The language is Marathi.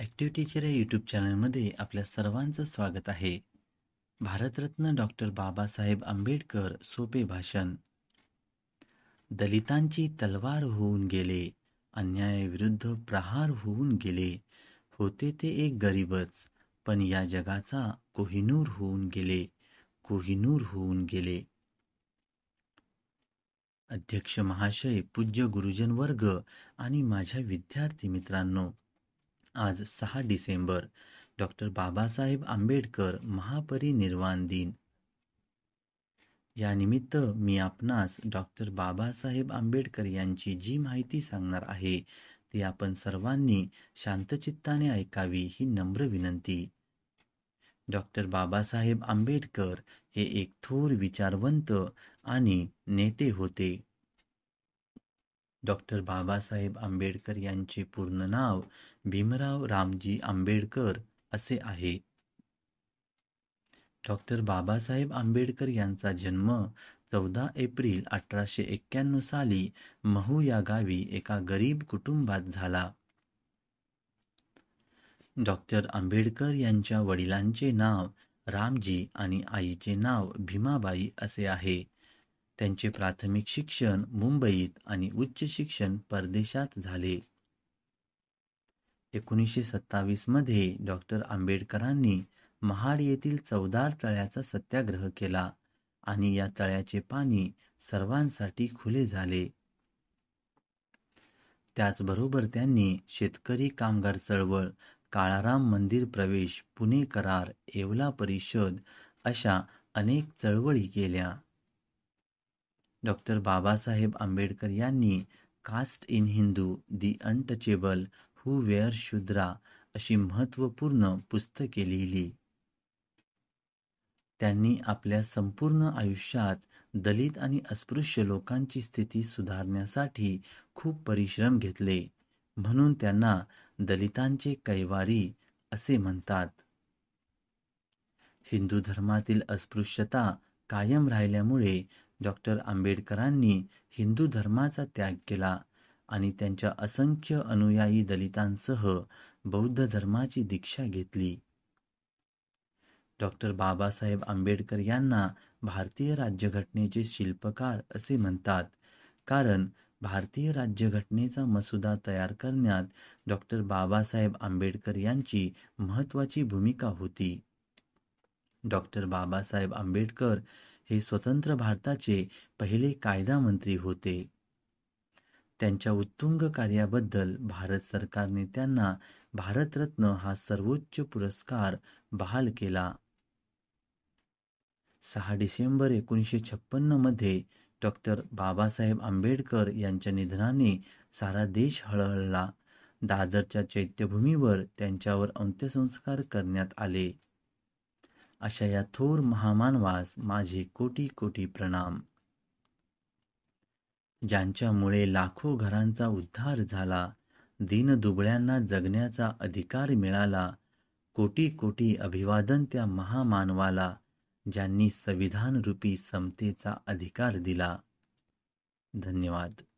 ऍक्टिव्ह या यूट्यूब चॅनलमध्ये आपल्या सर्वांचं स्वागत आहे भारतरत्न डॉक्टर बाबासाहेब आंबेडकर सोपे भाषण दलितांची तलवार होऊन गेले अन्यायाविरुद्ध प्रहार होऊन गेले होते ते एक गरीबच पण या जगाचा कोहिनूर होऊन गेले कोहिनूर होऊन गेले अध्यक्ष महाशय पूज्य गुरुजन वर्ग आणि माझ्या विद्यार्थी मित्रांनो आज सहा डिसेंबर डॉक्टर बाबासाहेब आंबेडकर महापरिनिर्वाण दिन यानिमित्त मी आपणास डॉक्टर बाबासाहेब आंबेडकर यांची जी माहिती सांगणार आहे ती आपण सर्वांनी शांतचित्ताने ऐकावी ही नम्र विनंती डॉक्टर बाबासाहेब आंबेडकर हे एक थोर विचारवंत आणि नेते होते डॉक्टर बाबासाहेब आंबेडकर यांचे पूर्ण नाव भीमराव रामजी आंबेडकर असे आहे डॉक्टर बाबासाहेब आंबेडकर यांचा जन्म चौदा एप्रिल अठराशे एक्क्याण्णव साली महू या गावी एका गरीब कुटुंबात झाला डॉक्टर आंबेडकर यांच्या वडिलांचे नाव रामजी आणि आईचे नाव भीमाबाई असे आहे त्यांचे प्राथमिक शिक्षण मुंबईत आणि उच्च शिक्षण परदेशात झाले एकोणीसशे सत्तावीसमध्ये डॉक्टर आंबेडकरांनी महाड येथील चौदार तळ्याचा सत्याग्रह केला आणि या तळ्याचे पाणी सर्वांसाठी खुले झाले त्याचबरोबर त्यांनी शेतकरी कामगार चळवळ काळाराम मंदिर प्रवेश पुणे करार येवला परिषद अशा अनेक चळवळी केल्या डॉक्टर बाबासाहेब आंबेडकर यांनी caste in Hindu the untouchable who were Shudra अशी महत्त्वपूर्ण पुस्तके लिहिली त्यांनी आपल्या संपूर्ण आयुष्यात दलित आणि अस्पृश्य लोकांची स्थिती सुधारण्यासाठी खूप परिश्रम घेतले म्हणून त्यांना दलितांचे कैवारी असे म्हणतात हिंदू धर्मातील अस्पृश्यता कायम राहिल्यामुळे डॉक्टर आंबेडकरांनी हिंदू धर्माचा त्याग केला आणि त्यांच्या असंख्य अनुयायी दलितांसह बौद्ध धर्माची दीक्षा घेतली डॉक्टर बाबासाहेब आंबेडकर यांना भारतीय राज्यघटनेचे शिल्पकार असे म्हणतात कारण भारतीय राज्यघटनेचा मसुदा तयार करण्यात डॉक्टर बाबासाहेब आंबेडकर यांची महत्वाची भूमिका होती डॉक्टर बाबासाहेब आंबेडकर हे स्वतंत्र भारताचे पहिले कायदा मंत्री होते त्यांच्या उत्तुंग कार्याबद्दल भारत सरकारने त्यांना भारतरत्न हा सर्वोच्च पुरस्कार बहाल केला सहा डिसेंबर एकोणीसशे छप्पन्न मध्ये डॉक्टर बाबासाहेब आंबेडकर यांच्या निधनाने सारा देश हळहळला दादरच्या चैत्यभूमीवर त्यांच्यावर अंत्यसंस्कार करण्यात आले अशा या थोर महामानवास माझे कोटी कोटी प्रणाम ज्यांच्यामुळे लाखो घरांचा उद्धार झाला दुबळ्यांना जगण्याचा अधिकार मिळाला कोटी कोटी अभिवादन त्या महामानवाला ज्यांनी संविधान रूपी समतेचा अधिकार दिला धन्यवाद